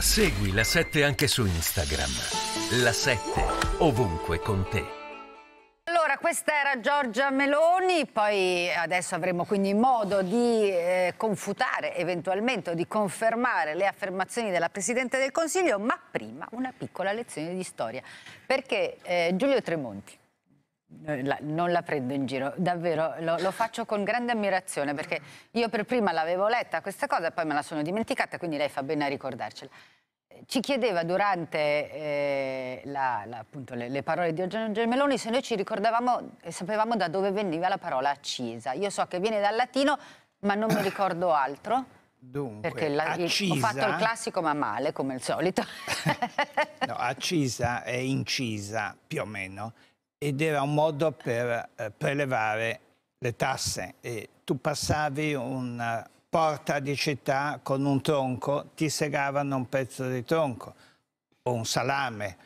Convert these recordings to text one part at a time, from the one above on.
Segui la 7 anche su Instagram. La 7 ovunque con te. Allora, questa era Giorgia Meloni, poi adesso avremo quindi modo di eh, confutare eventualmente o di confermare le affermazioni della Presidente del Consiglio, ma prima una piccola lezione di storia, perché eh, Giulio Tremonti eh, la, non la prendo in giro, davvero lo, lo, faccio con grande ammirazione perché io per prima l'avevo letta questa cosa e poi me la sono dimenticata, quindi lei fa bene a ricordarcela. Ci chiedeva durante eh, la, la, appunto, le, le, parole di Eugenio Gelmeloni se noi ci ricordavamo e sapevamo da dove veniva la parola accisa. Io so che viene dal latino, ma non mi ricordo altro. Dunque, perché la, accisa, ho fatto il classico ma male, come al solito. no, accisa è incisa, più o meno ed era un modo per eh, prelevare le tasse e tu passavi una porta di città con un tronco, ti segavano un pezzo di tronco o un salame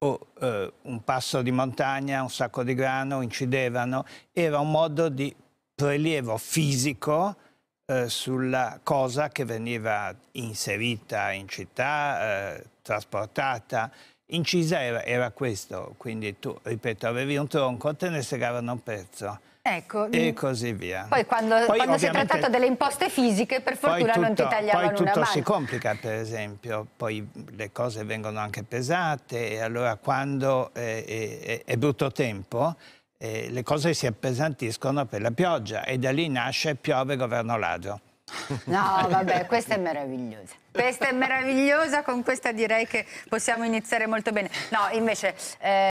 o eh, un passo di montagna, un sacco di grano, incidevano, era un modo di prelievo fisico eh, sulla cosa che veniva inserita in città, eh, trasportata incisa era, era, questo, quindi tu, ripeto, avevi un tronco, te ne segavano un pezzo. Ecco. E mm. così via. Poi quando, poi, quando si è trattato delle imposte fisiche, per fortuna tutto, non ti tagliavano una mano. Poi tutto si complica, per esempio. Poi le cose vengono anche pesate e allora quando eh, è, è, è brutto tempo... Eh, le cose si appesantiscono per la pioggia e da lì nasce piove governo ladro. No, vabbè, questa è meravigliosa. Questa è meravigliosa, con questa direi che possiamo iniziare molto bene. No, invece... Eh...